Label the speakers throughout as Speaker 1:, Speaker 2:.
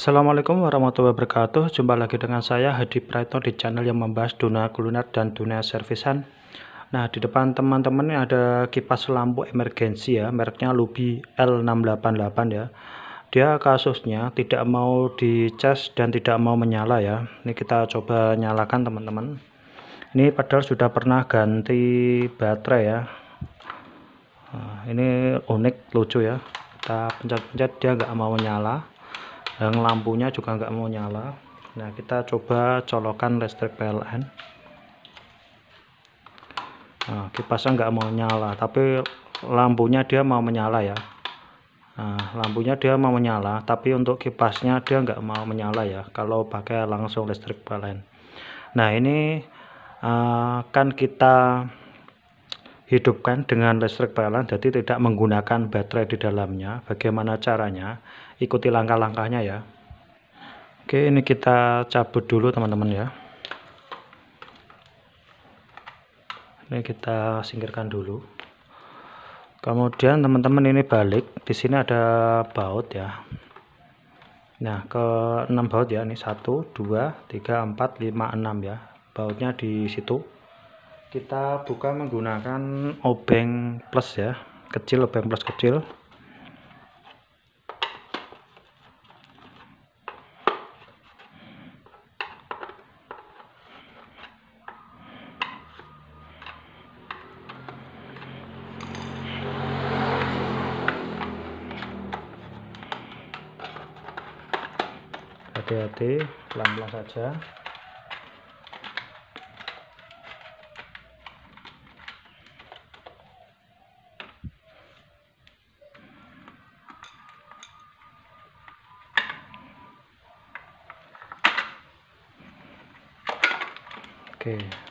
Speaker 1: Assalamualaikum warahmatullahi wabarakatuh Jumpa lagi dengan saya Hadi Praito di channel yang membahas dunia kuliner dan dunia servisan Nah di depan teman-teman ada kipas lampu emergensi ya Mereknya Lubi L688 ya Dia kasusnya tidak mau di charge dan tidak mau menyala ya Ini kita coba nyalakan teman-teman Ini padahal sudah pernah ganti baterai ya nah, Ini unik lucu ya Kita pencet-pencet dia nggak mau menyala yang lampunya juga nggak mau nyala nah kita coba colokan listrik PLN nah, kipasnya nggak mau nyala tapi lampunya dia mau menyala ya nah, lampunya dia mau menyala tapi untuk kipasnya dia nggak mau menyala ya kalau pakai langsung listrik PLN nah ini uh, kita hidupkan dengan listrik pln jadi tidak menggunakan baterai di dalamnya bagaimana caranya ikuti langkah-langkahnya ya oke ini kita cabut dulu teman-teman ya ini kita singkirkan dulu kemudian teman-teman ini balik di sini ada baut ya nah ke 6 baut ya ini 1 2 3 4 5 6 ya bautnya di situ kita buka menggunakan obeng plus ya kecil obeng plus kecil hati-hati pelan-pelan saja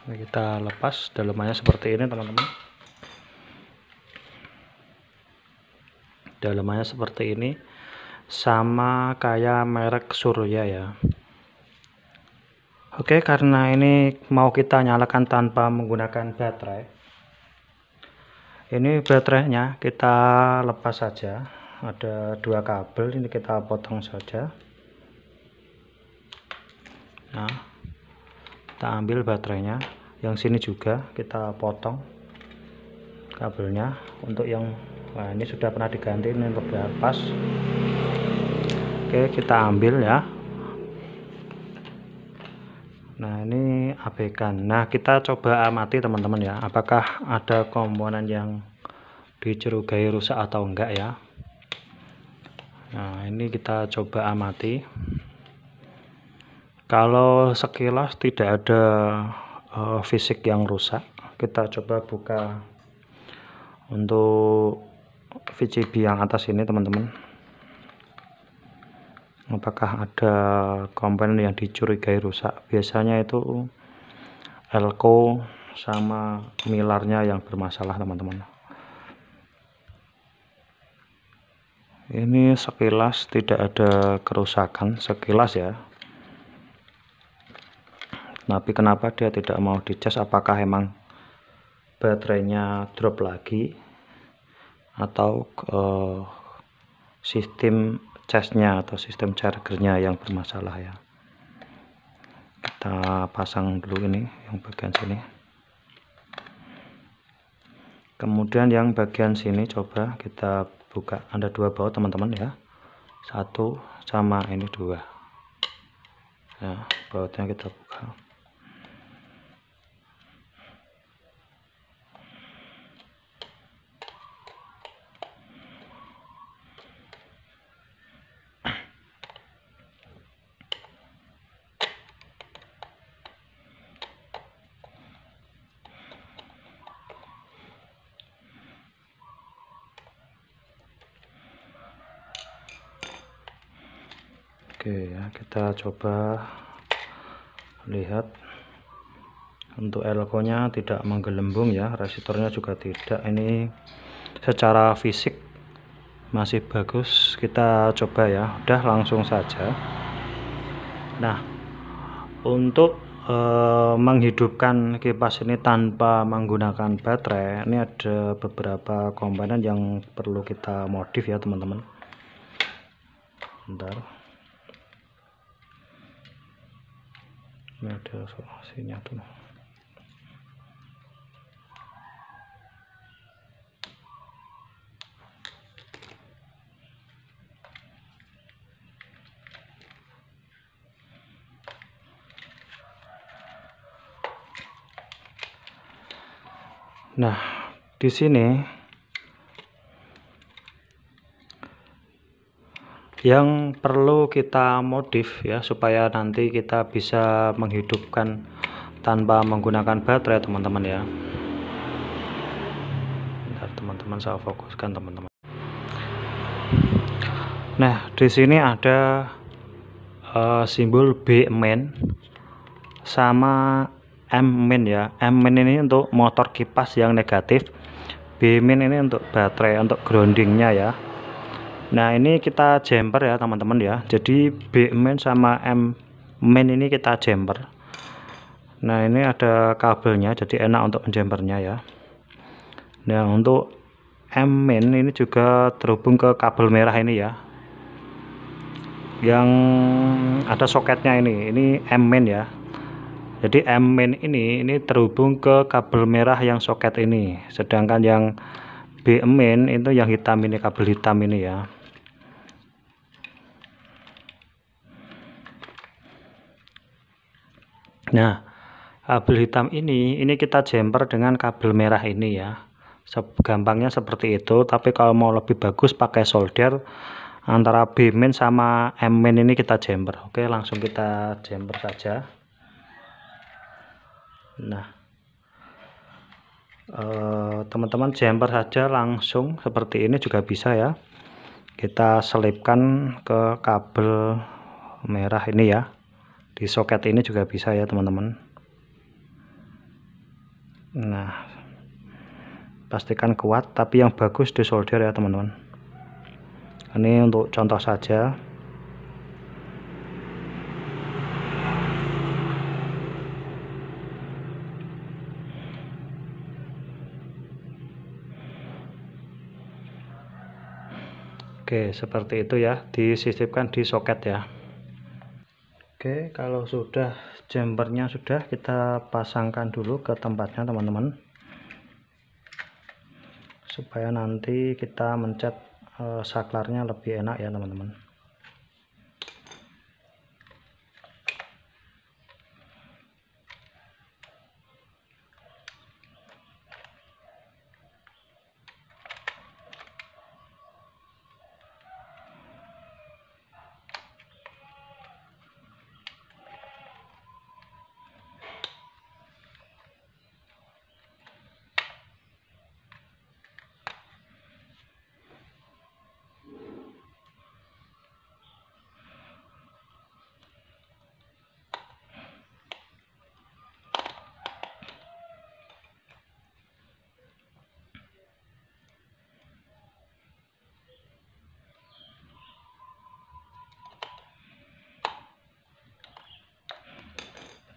Speaker 1: ini kita lepas dalamannya seperti ini teman-teman dalamannya seperti ini sama kayak merek surya ya Oke karena ini mau kita nyalakan tanpa menggunakan baterai ini baterainya kita lepas saja ada dua kabel ini kita potong saja nah kita ambil baterainya yang sini juga kita potong kabelnya untuk yang nah ini sudah pernah diganti ini udah pas oke kita ambil ya nah ini ABK nah kita coba amati teman-teman ya apakah ada komponen yang dicurigai rusak atau enggak ya nah ini kita coba amati kalau sekilas tidak ada uh, fisik yang rusak kita coba buka untuk VCB yang atas ini teman-teman apakah ada komponen yang dicurigai rusak biasanya itu elko sama milarnya yang bermasalah teman-teman ini sekilas tidak ada kerusakan sekilas ya tapi kenapa dia tidak mau dicas apakah emang baterainya drop lagi atau uh, sistem casnya atau sistem chargernya yang bermasalah ya kita pasang dulu ini yang bagian sini kemudian yang bagian sini coba kita buka ada dua baut teman-teman ya satu sama ini dua ya bautnya kita buka Oke ya kita coba lihat untuk elko nya tidak menggelembung ya resistornya juga tidak ini secara fisik masih bagus kita coba ya udah langsung saja nah untuk e, menghidupkan kipas ini tanpa menggunakan baterai ini ada beberapa komponen yang perlu kita modif ya teman-teman bentar ini ada solasinya tuh Nah, di sini yang perlu kita modif ya supaya nanti kita bisa menghidupkan tanpa menggunakan baterai teman-teman ya teman-teman saya fokuskan teman-teman nah di sini ada uh, simbol B main sama M min ya M min ini untuk motor kipas yang negatif B min ini untuk baterai untuk groundingnya ya nah ini kita jumper ya teman-teman ya jadi B main sama M main ini kita jumper nah ini ada kabelnya jadi enak untuk menjumpernya ya nah untuk M main ini juga terhubung ke kabel merah ini ya yang ada soketnya ini ini M main ya jadi M main ini ini terhubung ke kabel merah yang soket ini sedangkan yang B main itu yang hitam ini kabel hitam ini ya Nah, kabel hitam ini, ini kita jumper dengan kabel merah ini ya. Gampangnya seperti itu, tapi kalau mau lebih bagus pakai solder antara B min sama M min ini kita jumper. Oke, langsung kita jumper saja. Nah, eh, teman-teman jumper saja langsung seperti ini juga bisa ya. Kita selipkan ke kabel merah ini ya di soket ini juga bisa ya teman-teman nah pastikan kuat tapi yang bagus di solder ya teman-teman ini untuk contoh saja Oke, seperti itu ya, disisipkan di soket ya. Oke kalau sudah jumpernya sudah kita pasangkan dulu ke tempatnya teman-teman supaya nanti kita mencet eh, saklarnya lebih enak ya teman-teman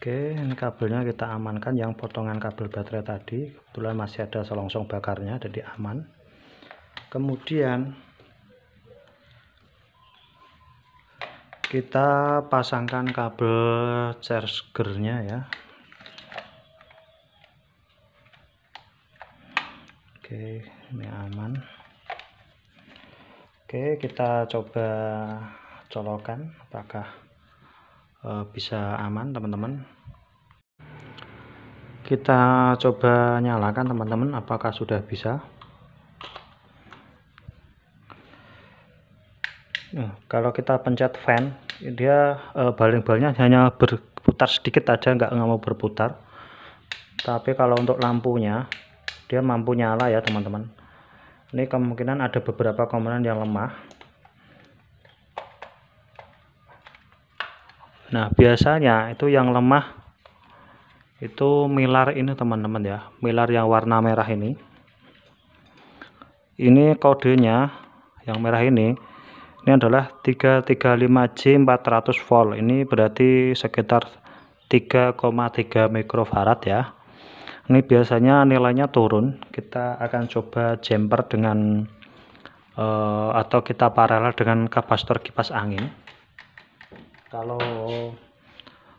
Speaker 1: Oke, ini kabelnya kita amankan yang potongan kabel baterai tadi. Kebetulan masih ada selongsong bakarnya, jadi aman. Kemudian kita pasangkan kabel chargernya ya. Oke, ini aman. Oke, kita coba colokan apakah Eh, bisa aman teman-teman kita coba nyalakan teman-teman apakah sudah bisa nah, kalau kita pencet fan dia e, baling-balingnya hanya berputar sedikit aja nggak mau berputar tapi kalau untuk lampunya dia mampu nyala ya teman-teman ini kemungkinan ada beberapa komponen yang lemah Nah, biasanya itu yang lemah itu milar ini teman-teman ya. Milar yang warna merah ini. Ini kodenya yang merah ini. Ini adalah 335J400 volt. Ini berarti sekitar 3,3 mikrofarad ya. Ini biasanya nilainya turun. Kita akan coba jumper dengan eh, atau kita paralel dengan kapasitor kipas angin kalau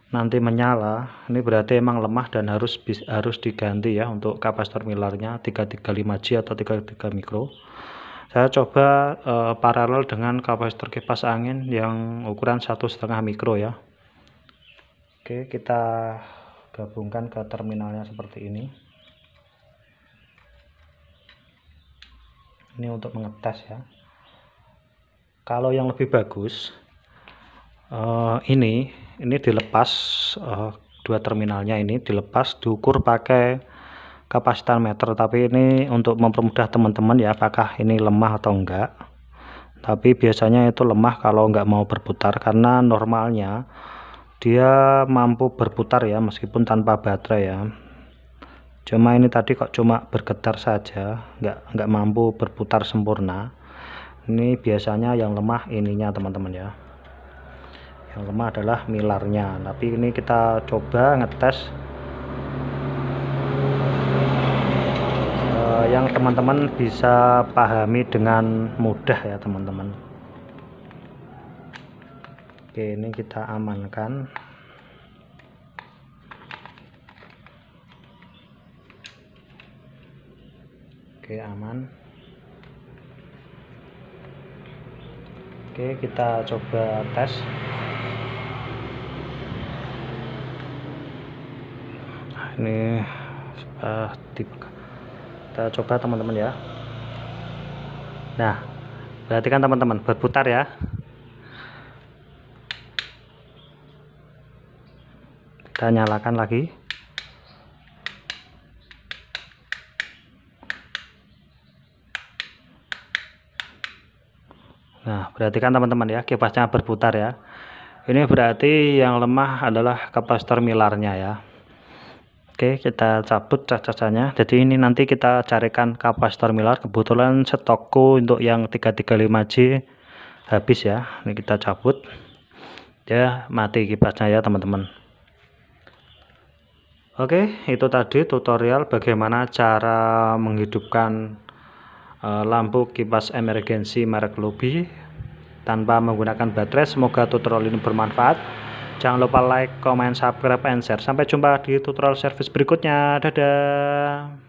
Speaker 1: nanti menyala ini berarti emang lemah dan harus harus diganti ya untuk kapasitor milarnya 335 g atau 33 mikro saya coba e, paralel dengan kapasitor kipas angin yang ukuran satu setengah mikro ya Oke kita gabungkan ke terminalnya seperti ini ini untuk mengetes ya kalau yang lebih bagus uh, ini ini dilepas uh, dua terminalnya ini dilepas diukur pakai kapasitan meter tapi ini untuk mempermudah teman-teman ya apakah ini lemah atau enggak tapi biasanya itu lemah kalau enggak mau berputar karena normalnya dia mampu berputar ya meskipun tanpa baterai ya cuma ini tadi kok cuma bergetar saja enggak enggak mampu berputar sempurna ini biasanya yang lemah ininya teman-teman ya yang lemah adalah milarnya tapi ini kita coba ngetes uh, yang teman-teman bisa pahami dengan mudah ya teman-teman oke ini kita amankan oke aman oke kita coba tes ini uh, di eh, kita coba teman-teman ya nah perhatikan teman-teman berputar ya kita nyalakan lagi Nah, perhatikan teman-teman ya, kipasnya berputar ya. Ini berarti yang lemah adalah kapasitor milarnya ya. Oke kita cabut cas jadi ini nanti kita carikan kapasitor Miller. kebetulan stokku untuk yang 335J habis ya ini kita cabut ya mati kipasnya ya teman-teman Oke itu tadi tutorial bagaimana cara menghidupkan uh, lampu kipas emergensi merek Lobby tanpa menggunakan baterai semoga tutorial ini bermanfaat Jangan lupa like, comment, subscribe, and share. Sampai jumpa di tutorial service berikutnya. Dadah.